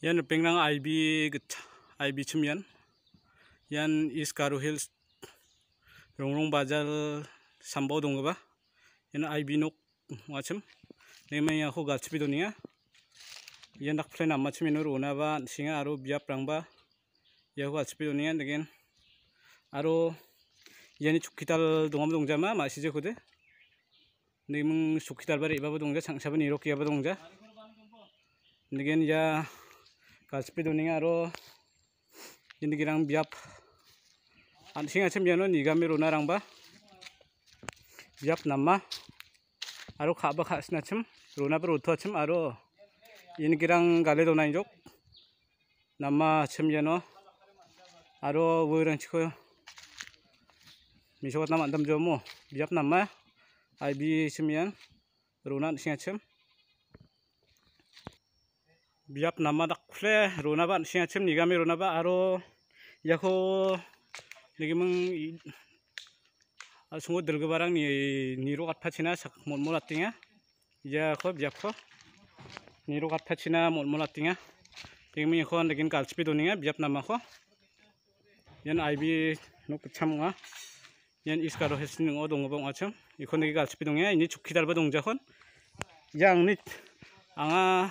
yan pengrang IB IB chum yan yan is Karu Hills rongrong bazar sambau dongga, ba yan IB nok wachum nema ya ho gatspi donia yan nak plan amma chum no rona ba singa aro biap rang ba ya ho gatspi donia again aro yani chukkital dongam dongjama ma sije khode nemung chukkital bari ibaba dongja changsaba nirokiaba dongja ngen ya 가스비 도닝아로 인디기랑 비압 안싱아 챔면은 이가미로나랑 바 비압 남마 아로 가바 가스나 챔 로나브로 우토 챔 아로 인기랑 갈레도나인족 남마 챔면어 아로 우이랑 치고 미쇼가 남안담 저모 뭐. 비압 남마 아이비 챔면 로나 싱아 챔 biap nama tak kule rona ban siang cem nih kami rona ban aro ya ko lagi meng semua dulu barang ni niro kat pacina sak mul ya ko biap ko niro kat pacina mul mulat tinga lagi meng ko lagi meng kalsi tu nih biap nama ko yang ib nuk cem nga yang iskaro hasil nih odong ngobong acem ikon lagi kalsi tu nih ini cukhi dalba dong jahon yang nit anga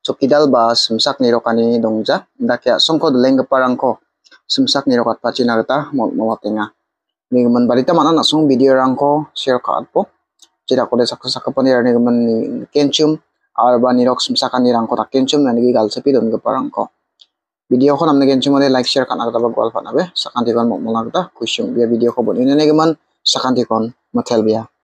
chopidal ba sumsak nirokani dongjak dakya songko doleng parangko sumsak nirokat pacina geta mawatenga nigeman barita mana song video rangko share ka atpo jeda kode saksa sakapanira nigeman ni kencium arba nirok sumsakan nirangko tak kencium nani nigi sepi dongge parangko. video ko namne kencium ode like share na agata ba gwal panabe sakantikon mokmolagta kusyum bia video ko bon ini nigeman sakantikon matel bia